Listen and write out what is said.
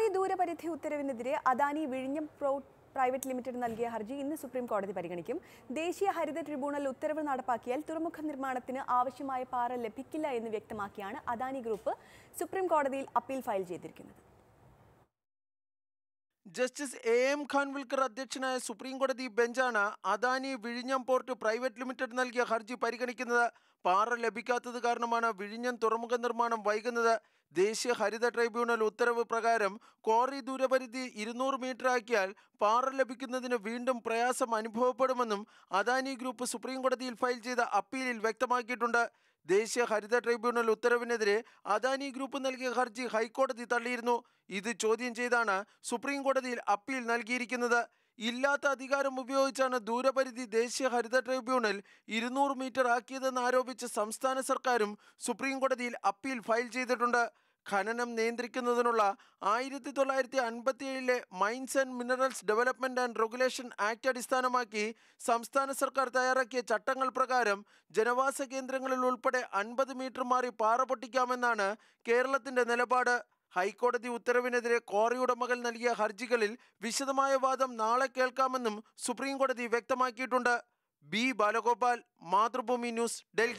ഭാരി ദൂരപരിധി ഉത്തരവിനെതിരെ അദാനി വിഴിഞ്ഞം pro private limited നൽകിയ ഹർജി ഇന്ന് സുപ്രീം കോടതി പരിഗണിക്കും ദേശീയ ഹരിത ട്രിബ്യൂണൽ ഉത്തരവ് നടപ്പാക്കിയാൽ തുറമുഖ നിർമ്മാണത്തിന് ആവശ്യമായ പാറ ലഭിക്കില്ല എന്ന് വ്യക്തമാക്കിയാണ് അദാനി ഗ്രൂപ്പ് സുപ്രീം കോടതിയിൽ അപ്പീൽ ഫയൽ ചെയ്തിരിക്കുന്നത് ജസ്റ്റിസ് എ എം ഖാൻവിൽക്കർ അധ്യക്ഷനായ സുപ്രീം കോടതി ബെഞ്ചാണ് അദാനി വിഴിഞ്ഞം പോർട്ട് പ്രൈവറ്റ് ലിമിറ്റഡ് നൽകിയ ഹർജി പരിഗണിക്കുന്നത് പാറ ലഭിക്കാത്തത് കാരണമാണ് വിഴിഞ്ഞം തുറമുഖ നിർമ്മാണം വൈകുന്നത് ദേശീയ ഹരിത ട്രൈബ്യൂണൽ ഉത്തരവ് പ്രകാരം ക്വാറി ദൂരപരിധി ഇരുന്നൂറ് മീറ്റർ ആക്കിയാൽ പാറ ലഭിക്കുന്നതിന് വീണ്ടും പ്രയാസം അനുഭവപ്പെടുമെന്നും അദാനി ഗ്രൂപ്പ് സുപ്രീം കോടതിയിൽ ഫയൽ ചെയ്ത അപ്പീലിൽ വ്യക്തമാക്കിയിട്ടുണ്ട് ദേശീയ ഹരിത ട്രൈബ്യൂണൽ ഉത്തരവിനെതിരെ അദാനി ഗ്രൂപ്പ് നൽകിയ ഹർജി ഹൈക്കോടതി തള്ളിയിരുന്നു ഇത് ചോദ്യം ചെയ്താണ് സുപ്രീം കോടതിയിൽ അപ്പീൽ നൽകിയിരിക്കുന്നത് ഇല്ലാത്ത അധികാരം ഉപയോഗിച്ചാണ് ദൂരപരിധി ദേശീയ ഹരിത ട്രൈബ്യൂണൽ ഇരുന്നൂറ് മീറ്റർ ആക്കിയതെന്ന് ആരോപിച്ച് സംസ്ഥാന സർക്കാരും സുപ്രീം കോടതിയിൽ അപ്പീൽ ഫയൽ ചെയ്തിട്ടുണ്ട് ഖനനം നിയന്ത്രിക്കുന്നതിനുള്ള ആയിരത്തി തൊള്ളായിരത്തി ഏഴിലെ mines and minerals development and regulation act അടിസ്ഥാനമാക്കി സംസ്ഥാന സർക്കാർ തയ്യാറാക്കിയ ചട്ടങ്ങൾ പ്രകാരം ജനവാസ കേന്ദ്രങ്ങളിൽ ഉൾപ്പെടെ അൻപത് മീറ്റർ മാറി പാറ പൊട്ടിക്കാമെന്നാണ് കേരളത്തിൻ്റെ നിലപാട് ഹൈക്കോടതി ഉത്തരവിനെതിരെ ക്വാറി ഉടമകൾ നൽകിയ ഹർജികളിൽ വിശദമായ വാദം നാളെ കേൾക്കാമെന്നും സുപ്രീംകോടതി വ്യക്തമാക്കിയിട്ടുണ്ട് ബി ബാലഗോപാൽ മാതൃഭൂമി ന്യൂസ് ഡൽഹി